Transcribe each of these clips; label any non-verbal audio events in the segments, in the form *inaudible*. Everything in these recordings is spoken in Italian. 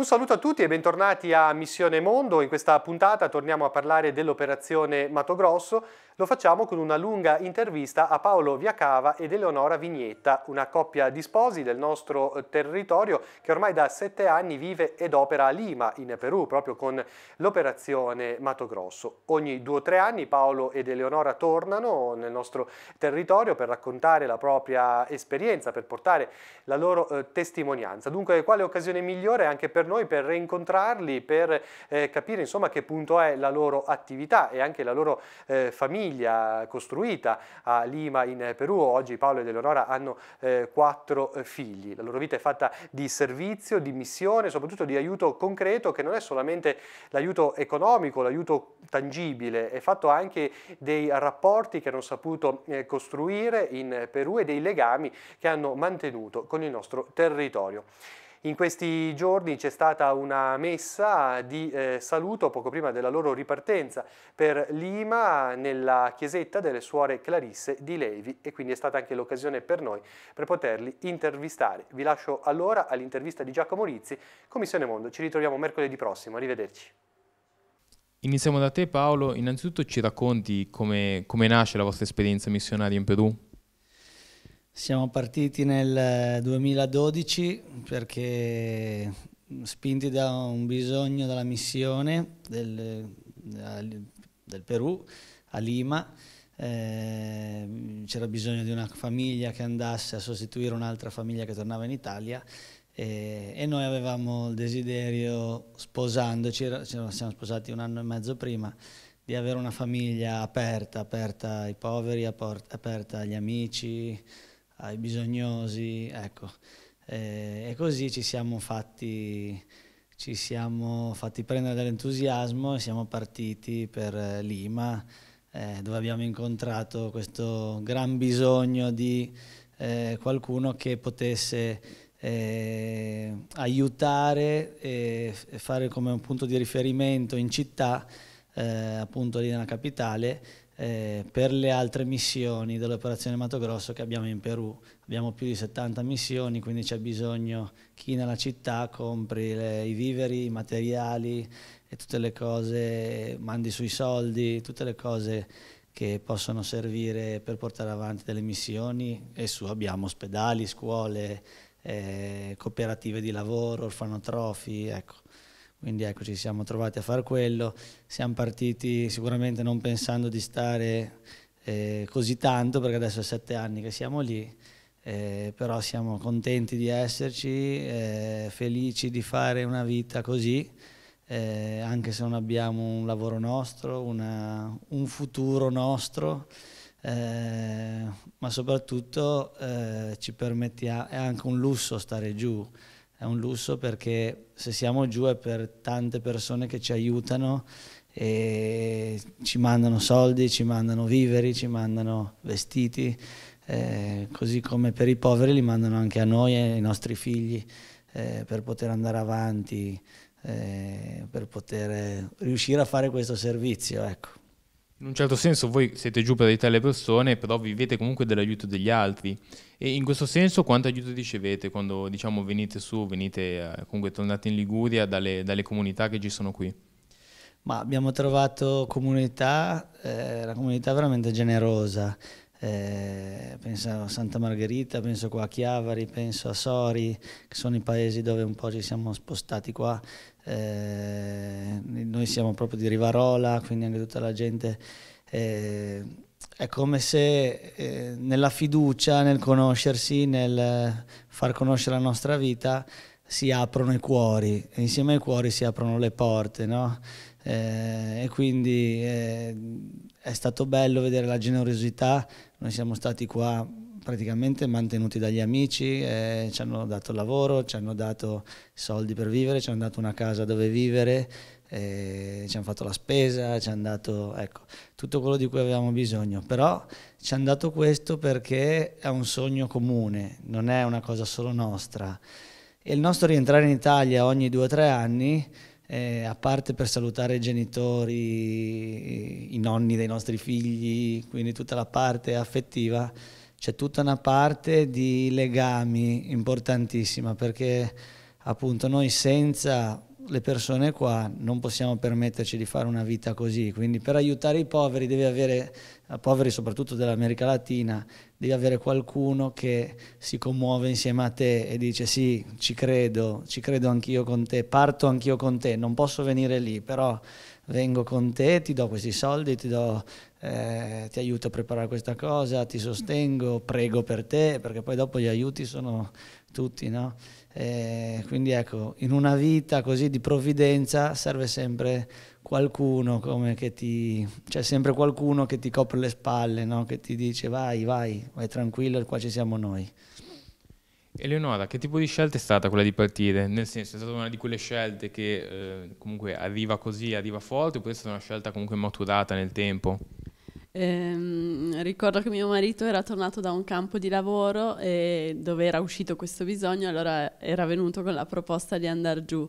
Un saluto a tutti e bentornati a Missione Mondo. In questa puntata torniamo a parlare dell'operazione Mato Grosso. Lo facciamo con una lunga intervista a Paolo Viacava ed Eleonora Vignetta, una coppia di sposi del nostro eh, territorio che ormai da sette anni vive ed opera a Lima, in Perù, proprio con l'operazione Mato Grosso. Ogni due o tre anni Paolo ed Eleonora tornano nel nostro territorio per raccontare la propria esperienza, per portare la loro eh, testimonianza. Dunque, quale occasione migliore anche per noi per rincontrarli, per eh, capire insomma che punto è la loro attività e anche la loro eh, famiglia costruita a Lima in Perù. Oggi Paolo ed Eleonora hanno eh, quattro eh, figli. La loro vita è fatta di servizio, di missione, soprattutto di aiuto concreto che non è solamente l'aiuto economico, l'aiuto tangibile, è fatto anche dei rapporti che hanno saputo eh, costruire in Perù e dei legami che hanno mantenuto con il nostro territorio. In questi giorni c'è stata una messa di eh, saluto poco prima della loro ripartenza per Lima nella chiesetta delle suore Clarisse di Levi e quindi è stata anche l'occasione per noi per poterli intervistare. Vi lascio allora all'intervista di Giacomo Rizzi, Commissione Mondo. Ci ritroviamo mercoledì prossimo, arrivederci. Iniziamo da te Paolo, innanzitutto ci racconti come, come nasce la vostra esperienza missionaria in Perù? Siamo partiti nel 2012 eh, perché mm, spinti da un bisogno della missione del, del Perù a Lima, eh, c'era bisogno di una famiglia che andasse a sostituire un'altra famiglia che tornava in Italia eh, e noi avevamo il desiderio, sposandoci, ci siamo sposati un anno e mezzo prima, di avere una famiglia aperta, aperta ai poveri, aperta agli amici, ai bisognosi, ecco. Eh, e così ci siamo fatti ci siamo fatti prendere dell'entusiasmo e siamo partiti per eh, Lima, eh, dove abbiamo incontrato questo gran bisogno di eh, qualcuno che potesse eh, aiutare e fare come un punto di riferimento in città, eh, appunto lì nella capitale, eh, per le altre missioni dell'operazione Mato Grosso che abbiamo in Perù. Abbiamo più di 70 missioni, quindi c'è bisogno chi nella città compri le, i viveri, i materiali e tutte le cose, mandi sui soldi, tutte le cose che possono servire per portare avanti delle missioni e su abbiamo ospedali, scuole, eh, cooperative di lavoro, orfanotrofi, ecco. Quindi ecco, ci siamo trovati a fare quello, siamo partiti sicuramente non pensando di stare eh, così tanto, perché adesso è sette anni che siamo lì, eh, però siamo contenti di esserci, eh, felici di fare una vita così, eh, anche se non abbiamo un lavoro nostro, una, un futuro nostro. Eh, ma soprattutto eh, ci permettiamo, è anche un lusso stare giù, è un lusso perché se siamo giù è per tante persone che ci aiutano e ci mandano soldi, ci mandano viveri, ci mandano vestiti, eh, così come per i poveri li mandano anche a noi e ai nostri figli eh, per poter andare avanti, eh, per poter riuscire a fare questo servizio. Ecco in un certo senso voi siete giù per aiutare le persone, però vivete comunque dell'aiuto degli altri. E in questo senso quanto aiuto ricevete quando diciamo, venite su, venite eh, comunque tornate in Liguria dalle, dalle comunità che ci sono qui? Ma abbiamo trovato comunità, eh, una comunità veramente generosa. Eh, penso a Santa Margherita, penso qua a Chiavari, penso a Sori, che sono i paesi dove un po' ci siamo spostati qua eh, noi siamo proprio di Rivarola, quindi anche tutta la gente... Eh, è come se eh, nella fiducia, nel conoscersi, nel far conoscere la nostra vita, si aprono i cuori e insieme ai cuori si aprono le porte, no? eh, e quindi eh, è stato bello vedere la generosità. Noi siamo stati qua praticamente mantenuti dagli amici, eh, ci hanno dato lavoro, ci hanno dato soldi per vivere, ci hanno dato una casa dove vivere, eh, ci hanno fatto la spesa, ci hanno dato ecco, tutto quello di cui avevamo bisogno, però ci hanno dato questo perché è un sogno comune, non è una cosa solo nostra. E il nostro rientrare in Italia ogni due o tre anni eh, a parte per salutare i genitori, i nonni dei nostri figli, quindi tutta la parte affettiva, c'è tutta una parte di legami importantissima perché appunto noi senza le persone qua non possiamo permetterci di fare una vita così, quindi per aiutare i poveri devi avere, poveri soprattutto dell'America Latina, devi avere qualcuno che si commuove insieme a te e dice sì, ci credo, ci credo anch'io con te, parto anch'io con te, non posso venire lì, però vengo con te, ti do questi soldi, ti do eh, ti aiuto a preparare questa cosa, ti sostengo, prego per te, perché poi dopo gli aiuti sono tutti, no? Eh, quindi ecco, in una vita così di provvidenza serve sempre qualcuno che ti c'è cioè sempre qualcuno che ti copre le spalle, no? che ti dice vai, vai, vai tranquillo, qua ci siamo noi. Eleonora, che tipo di scelta è stata quella di partire? Nel senso, è stata una di quelle scelte che eh, comunque arriva così, arriva forte, oppure è stata una scelta comunque maturata nel tempo? Ehm, ricordo che mio marito era tornato da un campo di lavoro e dove era uscito questo bisogno, allora era venuto con la proposta di andare giù.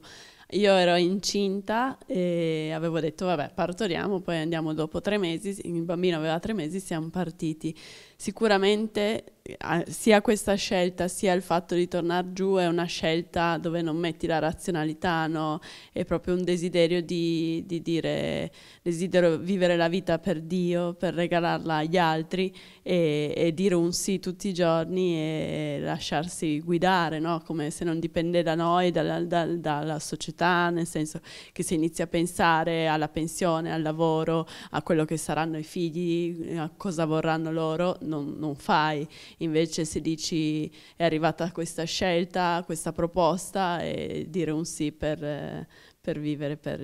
Io ero incinta e avevo detto vabbè partoriamo, poi andiamo dopo tre mesi, il bambino aveva tre mesi, siamo partiti sicuramente eh, sia questa scelta sia il fatto di tornare giù è una scelta dove non metti la razionalità, no? è proprio un desiderio di, di, dire desidero vivere la vita per Dio, per regalarla agli altri e, e dire un sì tutti i giorni e lasciarsi guidare, no? come se non dipende da noi, dalla, dalla, dalla società, nel senso che si inizia a pensare alla pensione, al lavoro, a quello che saranno i figli, a cosa vorranno loro, non, non fai, invece se dici è arrivata questa scelta, questa proposta e dire un sì per, per vivere, per,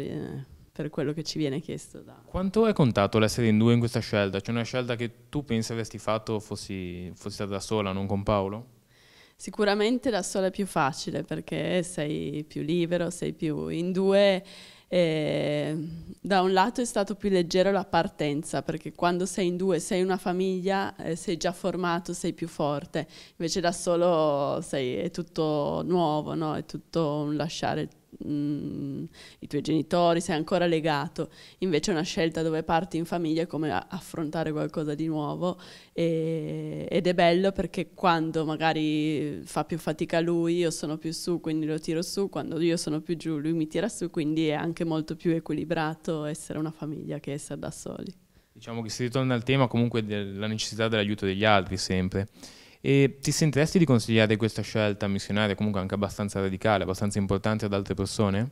per, quello che ci viene chiesto. Da... Quanto è contato l'essere in due in questa scelta? C'è una scelta che tu pensi avresti fatto fossi, fossi stata da sola, non con Paolo? Sicuramente da sola è più facile perché sei più libero, sei più in due eh, da un lato è stato più leggero la partenza, perché quando sei in due, sei una famiglia, eh, sei già formato, sei più forte, invece da solo sei, è tutto nuovo, no? è tutto un lasciare mh, mm, i tuoi genitori, sei ancora legato, invece è una scelta dove parti in famiglia è come affrontare qualcosa di nuovo e, ed è bello perché quando magari fa più fatica lui, io sono più su, quindi lo tiro su, quando io sono più giù, lui mi tira su, quindi è anche molto più equilibrato essere una famiglia che essere da soli. Diciamo che si ritorna al tema comunque della necessità dell'aiuto degli altri sempre. E ti sentiresti di consigliare questa scelta missionaria, comunque anche abbastanza radicale, abbastanza importante ad altre persone?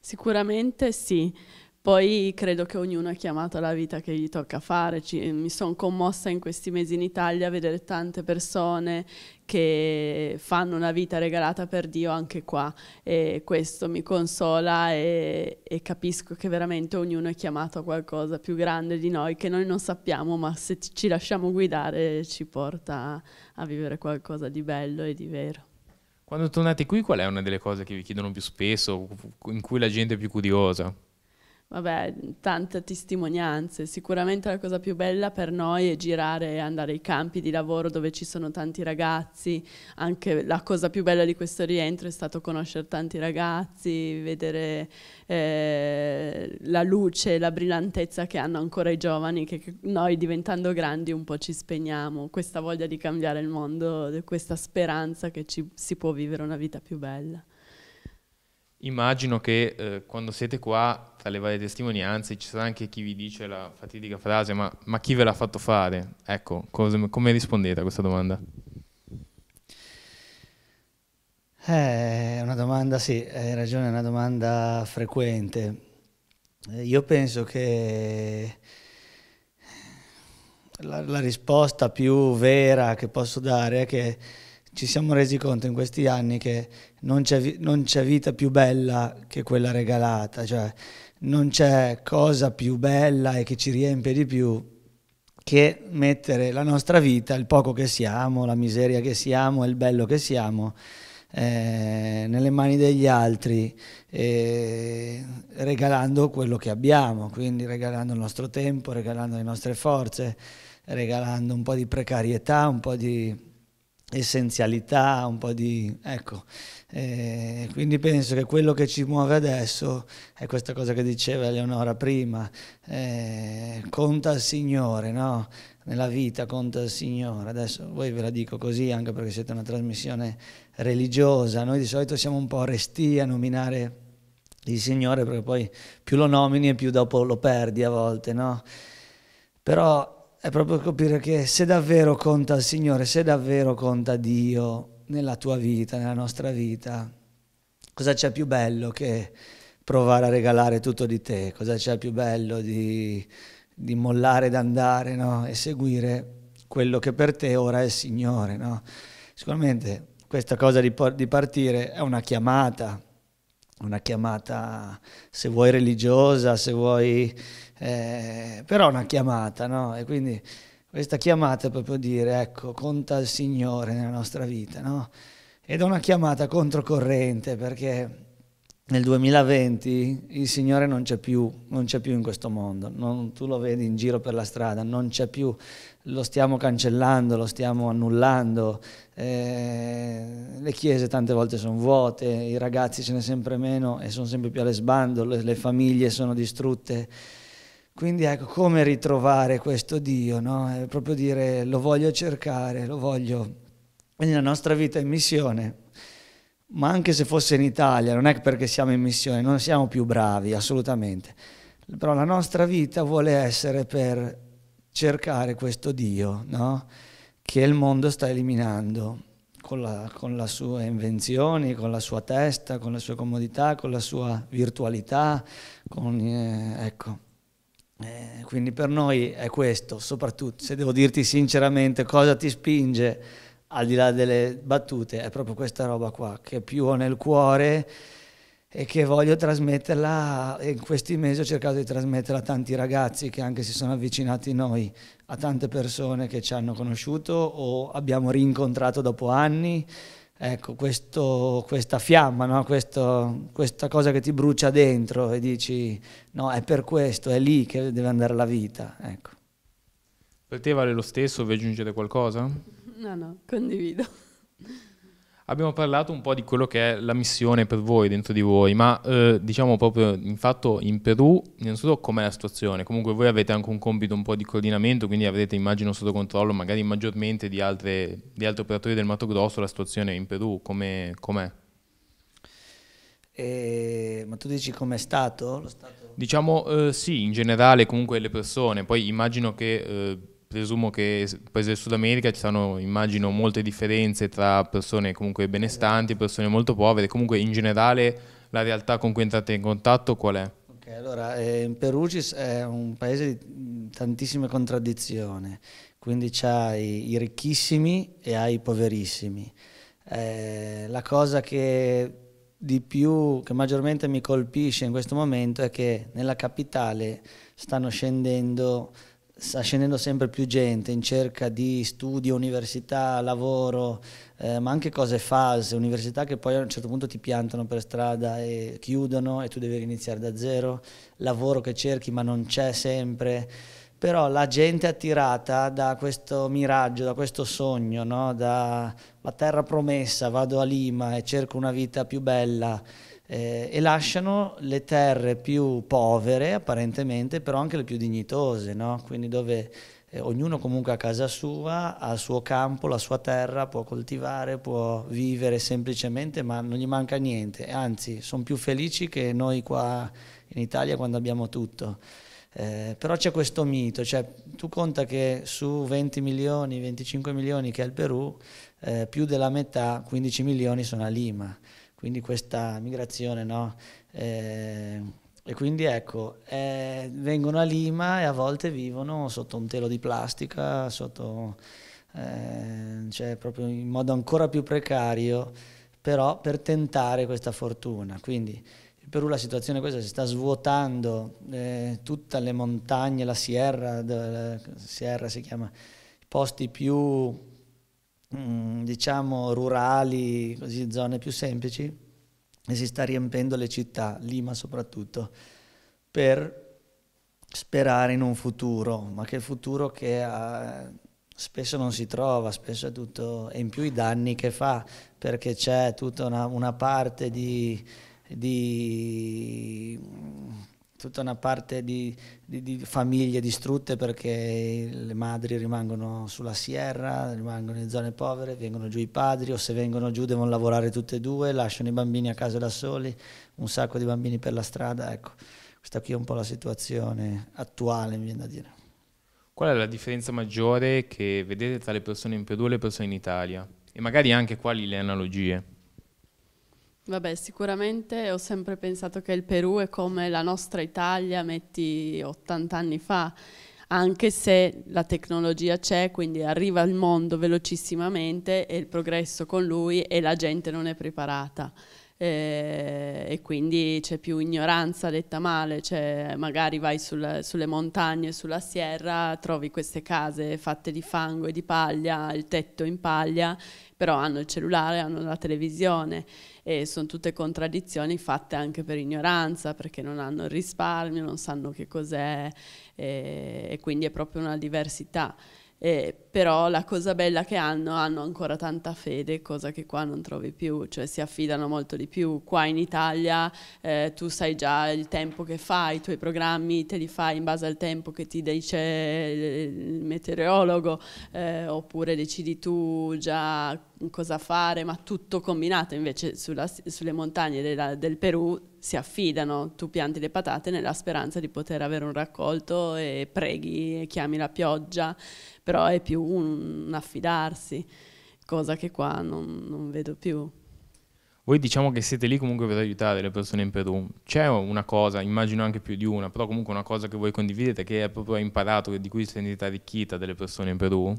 Sicuramente sì. Poi credo che ognuno è chiamato alla vita che gli tocca fare. Ci, mi sono commossa in questi mesi in Italia a vedere tante persone che fanno una vita regalata per Dio anche qua e questo mi consola e, e capisco che veramente ognuno è chiamato a qualcosa più grande di noi che noi non sappiamo ma se ci lasciamo guidare ci porta a vivere qualcosa di bello e di vero. Quando tornate qui qual è una delle cose che vi chiedono più spesso, in cui la gente è più curiosa? Vabbè, tante testimonianze. Sicuramente la cosa più bella per noi è girare e andare ai campi di lavoro dove ci sono tanti ragazzi. Anche la cosa più bella di questo rientro è stato conoscere tanti ragazzi, vedere eh, la luce, la brillantezza che hanno ancora i giovani, che noi diventando grandi un po' ci spegniamo. Questa voglia di cambiare il mondo, questa speranza che ci, si può vivere una vita più bella. Immagino che eh, quando siete qua, tra le varie testimonianze, ci sarà anche chi vi dice la fatidica frase, ma, ma chi ve l'ha fatto fare? Ecco, cosa, come rispondete a questa domanda? È eh, una domanda, sì, hai ragione, è una domanda frequente. Eh, io penso che la, la risposta più vera che posso dare è che ci siamo resi conto in questi anni che non c'è, non c'è vita più bella che quella regalata, cioè non c'è cosa più bella e che ci riempie di più che mettere la nostra vita, il poco che siamo, la miseria che siamo, e il bello che siamo, eh, nelle mani degli altri, eh, regalando quello che abbiamo, quindi regalando il nostro tempo, regalando le nostre forze, regalando un po' di precarietà, un po' di essenzialità, un po' di... ecco, eh, quindi penso che quello che ci muove adesso è questa cosa che diceva Eleonora prima, eh, conta il Signore, no? Nella vita conta il Signore, adesso voi ve la dico così anche perché siete una trasmissione religiosa, noi di solito siamo un po' resti a nominare il Signore perché poi più lo nomini e più dopo lo perdi a volte, no? Però è proprio capire che se davvero conta il Signore, se davvero conta Dio nella tua vita, nella nostra vita, cosa c'è più bello che provare a regalare tutto di te? Cosa c'è più bello di, di mollare ed andare no? e seguire quello che per te ora è il Signore? No? Sicuramente questa cosa di, di partire è una chiamata una chiamata, se vuoi religiosa, se vuoi, eh, però una chiamata, no? E quindi questa chiamata è proprio dire, ecco, conta il Signore nella nostra vita, no? Ed è una chiamata controcorrente perché nel 2020 il Signore non c'è più, non c'è più in questo mondo, non, tu lo vedi in giro per la strada, non c'è più, lo stiamo cancellando, lo stiamo annullando, eh, le chiese tante volte sono vuote, i ragazzi ce ne sempre meno e sono sempre più alle sbando, le, le famiglie sono distrutte. Quindi ecco, come ritrovare questo Dio, no? È proprio dire lo voglio cercare, lo voglio... Quindi la nostra vita è missione, ma anche se fosse in Italia, non è perché siamo in missione, non siamo più bravi, assolutamente, però la nostra vita vuole essere per cercare questo Dio no? che il mondo sta eliminando con, la, con le sue invenzioni, con la sua testa, con la sua comodità, con la sua virtualità, con, eh, ecco. Eh, quindi per noi è questo, soprattutto se devo dirti sinceramente cosa ti spinge al di là delle battute, è proprio questa roba qua che più ho nel cuore e che voglio trasmetterla, e in questi mesi ho cercato di trasmetterla a tanti ragazzi che anche si sono avvicinati a noi, a tante persone che ci hanno conosciuto o abbiamo rincontrato dopo anni. Ecco, questo, questa fiamma, no? questo, questa cosa che ti brucia dentro e dici no, è per questo, è lì che deve andare la vita. Ecco. Per te vale lo stesso, vuoi aggiungere qualcosa? No, no, condivido. Abbiamo parlato un po' di quello che è la missione per voi, dentro di voi, ma eh, diciamo proprio in fatto in Perù, innanzitutto com'è la situazione? Comunque voi avete anche un compito un po' di coordinamento, quindi avrete immagino sotto controllo magari maggiormente di, altre, di altri operatori del Mato Grosso la situazione in Perù, com'è? com'è? Eh, e, ma tu dici com'è stato? stato? Diciamo eh, sì, in generale comunque le persone, poi immagino che... Eh, presumo che nel paese del Sud America ci saranno, immagino, molte differenze tra persone comunque benestanti e persone molto povere. Comunque, in generale, la realtà con cui entrate in contatto qual è? Okay, allora, eh, Perugis è un paese di tantissime contraddizioni, quindi c'hai i ricchissimi e hai i poverissimi. Eh, la cosa che di più, che maggiormente mi colpisce in questo momento è che nella capitale stanno scendendo ascendendo sempre più gente in cerca di studio, università, lavoro, eh, ma anche cose false, università che poi a un certo punto ti piantano per strada e chiudono e tu devi iniziare da zero, lavoro che cerchi ma non c'è sempre. Però la gente attirata da questo miraggio, da questo sogno, no? la terra promessa, vado a Lima e cerco una vita più bella eh, e lasciano le terre più povere apparentemente, però anche le più dignitose, no? quindi dove eh, ognuno comunque a casa sua, ha il suo campo, la sua terra, può coltivare, può vivere semplicemente, ma non gli manca niente, anzi sono più felici che noi qua in Italia quando abbiamo tutto. Eh, però c'è questo mito, cioè, tu conta che su 20 milioni, 25 milioni che è il Perù, eh, più della metà, 15 milioni sono a Lima quindi questa migrazione, no? Eh, e quindi ecco, eh, vengono a Lima e a volte vivono sotto un telo di plastica, sotto, eh, cioè proprio in modo ancora più precario, però per tentare questa fortuna. Quindi in Perù la situazione è questa, si sta svuotando eh, tutte le montagne, la sierra, la sierra si chiama, i posti più Mm, diciamo rurali, così, zone più semplici, e si sta riempendo le città, Lima soprattutto, per sperare in un futuro, ma che futuro che ha, eh, spesso non si trova, spesso è tutto, e in più i danni che fa, perché c'è tutta una, una parte di, di tutta una parte di, di, di, famiglie distrutte perché le madri rimangono sulla sierra, rimangono in zone povere, vengono giù i padri o se vengono giù devono lavorare tutte e due, lasciano i bambini a casa da soli, un sacco di bambini per la strada, ecco, questa qui è un po' la situazione attuale, mi viene da dire. Qual è la differenza maggiore che vedete tra le persone in Perù e le persone in Italia? E magari anche quali le analogie? Vabbè, sicuramente ho sempre pensato che il Perù è come la nostra Italia, metti 80 anni fa, anche se la tecnologia c'è, quindi arriva al mondo velocissimamente e il progresso con lui e la gente non è preparata. Eh, e quindi c'è più ignoranza detta male, cioè magari vai sul, sulle montagne, sulla sierra, trovi queste case fatte di fango e di paglia, il tetto in paglia però hanno il cellulare, hanno la televisione e sono tutte contraddizioni fatte anche per ignoranza, perché non hanno il risparmio, non sanno che cos'è e, eh, e quindi è proprio una diversità. Eh, però la cosa bella che hanno, hanno ancora tanta fede, cosa che qua non trovi più, cioè si affidano molto di più. Qua in Italia eh, tu sai già il tempo che fai, i tuoi programmi te li fai in base al tempo che ti dice il meteorologo, eh, oppure decidi tu già cosa fare, ma tutto combinato. Invece sulla, sulle montagne della, del Perù si affidano, tu pianti le patate nella speranza di poter avere un raccolto e preghi e chiami la pioggia, però è più un, affidarsi, cosa che qua non, non vedo più. Voi diciamo che siete lì comunque per aiutare le persone in Perù. C'è una cosa, immagino anche più di una, però comunque una cosa che voi condividete che è proprio imparato, e di cui vi sentite arricchita delle persone in Perù?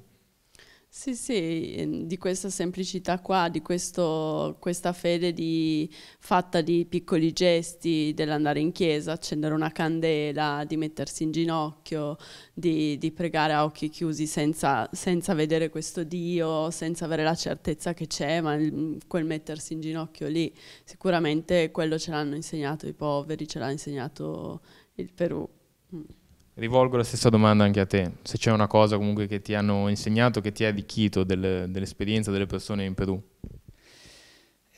Sì, sì, ehm, di questa semplicità qua, di questo, questa fede di, fatta di piccoli gesti, dell'andare in chiesa, accendere una candela, di mettersi in ginocchio, di, di pregare a occhi chiusi senza, senza, vedere questo Dio, senza avere la certezza che c'è, ma quel mettersi in ginocchio lì, sicuramente quello ce l'hanno insegnato i poveri, ce l'ha insegnato il Perù. Mm rivolgo la stessa domanda anche a te, se c'è una cosa comunque che ti hanno insegnato, che ti ha arricchito del, dell'esperienza delle persone in Perù.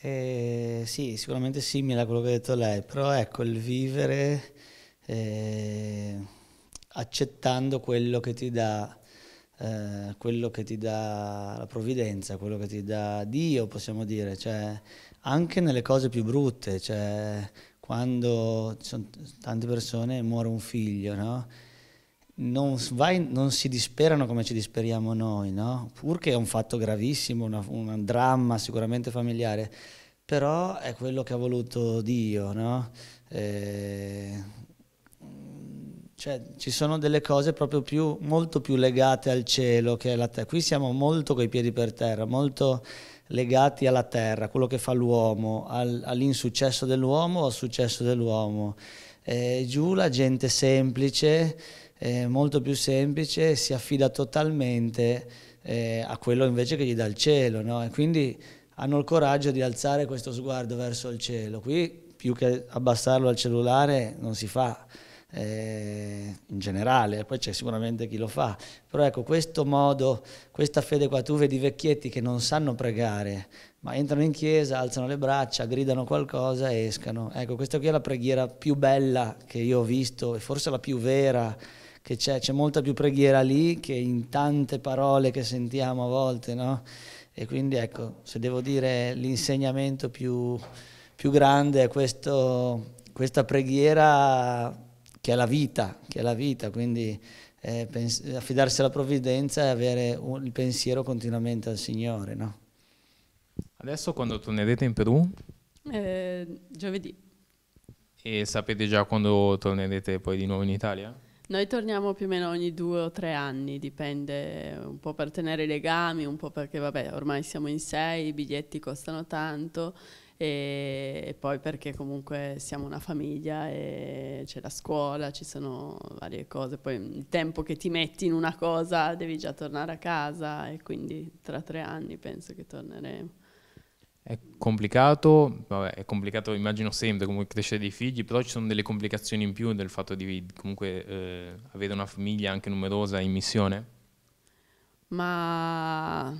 Eh, sì, sicuramente simile a quello che ha detto lei, però ecco il vivere eh, accettando quello che ti dà eh, quello che ti dà la provvidenza, quello che ti dà Dio, possiamo dire, cioè, anche nelle cose più brutte, cioè, quando ci sono tante persone muore un figlio, no? non, vai, non, si disperano come ci disperiamo noi, no? Purché è un fatto gravissimo, una, un dramma sicuramente familiare, però è quello che ha voluto Dio, no? Eh, cioè, ci sono delle cose proprio più, molto più legate al cielo che alla terra. Qui siamo molto coi piedi per terra, molto legati alla terra, quello che fa l'uomo, al, all'insuccesso dell'uomo o al successo dell'uomo. Eh, giù la gente semplice eh, molto più semplice, si affida totalmente eh, a quello invece che gli dà il cielo, no? quindi hanno il coraggio di alzare questo sguardo verso il cielo. Qui più che abbassarlo al cellulare non si fa. Eh, in generale, poi c'è sicuramente chi lo fa, però ecco questo modo, questa fede qua, tu vedi vecchietti che non sanno pregare, ma entrano in chiesa, alzano le braccia, gridano qualcosa e escano. Ecco, questa qui è la preghiera più bella che io ho visto e forse la più vera che c'è, c'è molta più preghiera lì che in tante parole che sentiamo a volte, no? E quindi ecco, se devo dire l'insegnamento più, più grande è questo, questa preghiera che è la vita, che è la vita, quindi eh, affidarsi alla provvidenza e avere un, il pensiero continuamente al Signore, no? Adesso quando tornerete in Perù? Eh, giovedì. E sapete già quando tornerete poi di nuovo in Italia? Noi torniamo più o meno ogni due o tre anni, dipende un po' per tenere i legami, un po' perché vabbè ormai siamo in sei, i biglietti costano tanto e, e poi perché comunque siamo una famiglia e c'è la scuola, ci sono varie cose, poi il tempo che ti metti in una cosa devi già tornare a casa e quindi tra tre anni penso che torneremo. È complicato, vabbè, è complicato immagino sempre come crescere dei figli, però ci sono delle complicazioni in più del fatto di comunque eh, avere una famiglia anche numerosa in missione? Ma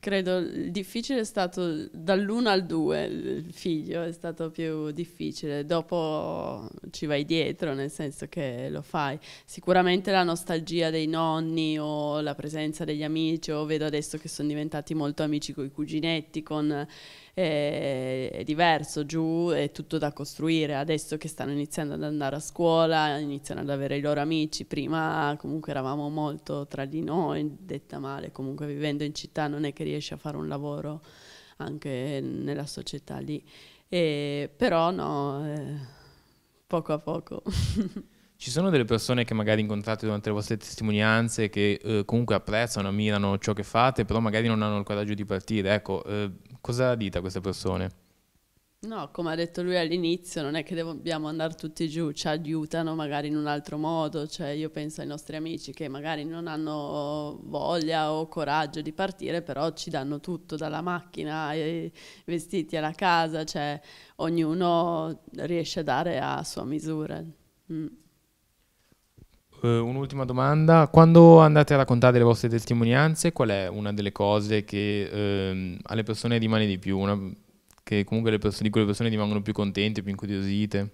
credo il difficile è stato dall'1 al 2, il figlio è stato più difficile, dopo ci vai dietro nel senso che lo fai. Sicuramente la nostalgia dei nonni o la presenza degli amici o vedo adesso che sono diventati molto amici con i cuginetti, con, eh, è diverso giù, è tutto da costruire. Adesso che stanno iniziando ad andare a scuola, iniziano ad avere i loro amici, prima comunque eravamo molto tra di noi, detta male, comunque vivendo in città non è che riesce a fare un lavoro anche nella società lì. E, però no, eh, poco a poco. *laughs* Ci sono delle persone che magari incontrate durante le vostre testimonianze che eh, comunque apprezzano, ammirano ciò che fate, però magari non hanno il coraggio di partire. Ecco, eh, cosa dite a queste persone? No, come ha detto lui all'inizio, non è che dobbiamo andare tutti giù, ci aiutano magari in un altro modo, cioè io penso ai nostri amici che magari non hanno voglia o coraggio di partire, però ci danno tutto, dalla macchina ai vestiti alla casa, cioè ognuno riesce a dare a sua misura. Mm. Uh, un'ultima domanda, quando andate a raccontare le vostre testimonianze, qual è una delle cose che uh, alle persone rimane di più? Una che comunque le persone, di quelle persone rimangono più contenti, più incuriosite?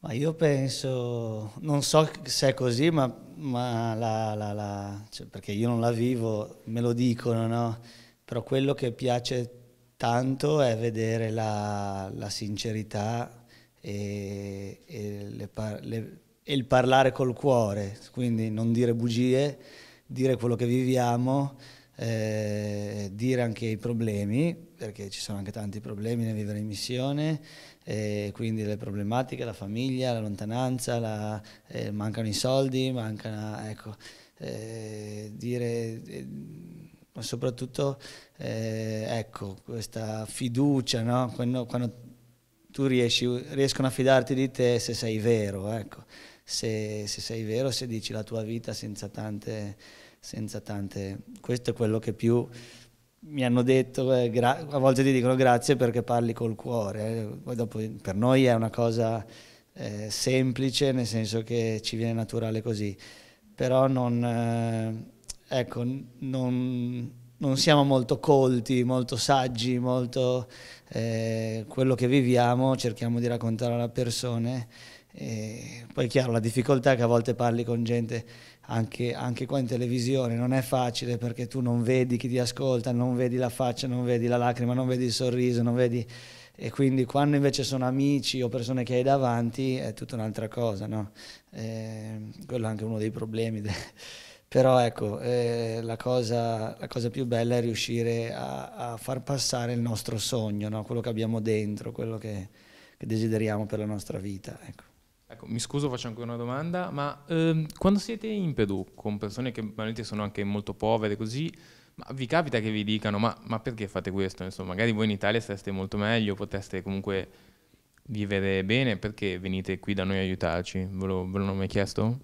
Ma io penso, non so se è così, ma, ma la, la, la, cioè perché io non la vivo, me lo dicono, no? però quello che piace tanto è vedere la, sincerità e, e le par, le, e il parlare col cuore, quindi non dire bugie, dire quello che viviamo eh, dire anche i problemi, perché ci sono anche tanti problemi nel vivere in missione, eh, quindi le problematiche, la famiglia, la lontananza, la, eh, mancano i soldi, mancano, ecco, eh, dire ma eh, soprattutto eh, ecco, questa fiducia, no? quando, quando, tu riesci, riescono a fidarti di te se sei vero, ecco. se, se sei vero, se dici la tua vita senza tante senza tante... Questo è quello che più mi hanno detto, eh, gra... a volte ti dicono grazie perché parli col cuore, eh. dopo, per noi è una cosa eh, semplice, nel senso che ci viene naturale così, però non, eh, ecco, non, non siamo molto colti, molto saggi, molto eh, quello che viviamo, cerchiamo di raccontare alle persone. E eh, poi è chiaro la difficoltà è che a volte parli con gente anche, anche, qua in televisione non è facile perché tu non vedi chi ti ascolta, non vedi la faccia, non vedi la lacrima, non vedi il sorriso, non vedi... E quindi quando invece sono amici o persone che hai davanti è tutta un'altra cosa, no? Eh, quello è anche uno dei problemi. *laughs* Però ecco, eh, la, cosa, la, cosa, più bella è riuscire a, a far passare il nostro sogno, no? quello che abbiamo dentro, quello che, che desideriamo per la nostra vita. Ecco. Ecco, mi scuso, faccio ancora una domanda, ma ehm, quando siete in Perù con persone che magari sono anche molto povere così, vi capita che vi dicano ma, ma perché fate questo? Insomma, magari voi in Italia sareste molto meglio, potreste comunque vivere bene, perché venite qui da noi a aiutarci? Ve lo, ve lo mai chiesto?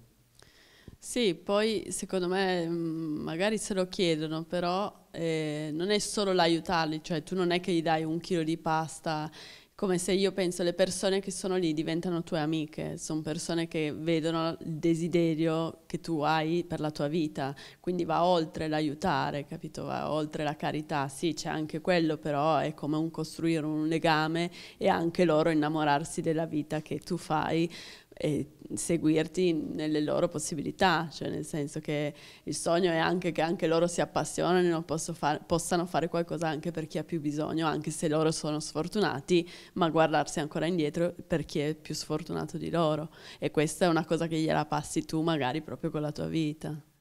Sì, poi secondo me mm, magari se lo chiedono, però eh, non è solo l'aiutarli, cioè tu non è che gli dai un chilo di pasta come se io penso le persone che sono lì diventano tue amiche, sono persone che vedono il desiderio che tu hai per la tua vita, quindi va oltre l'aiutare, capito? Va oltre la carità, sì c'è anche quello, però è come un costruire un legame e anche loro innamorarsi della vita che tu fai e seguirti nelle loro possibilità, cioè nel senso che il sogno è anche che anche loro si appassionino, far, possano fare qualcosa anche per chi ha più bisogno, anche se loro sono sfortunati, ma guardarsi ancora indietro per chi è più sfortunato di loro. E questa è una cosa che gliela passi tu magari proprio con la tua vita.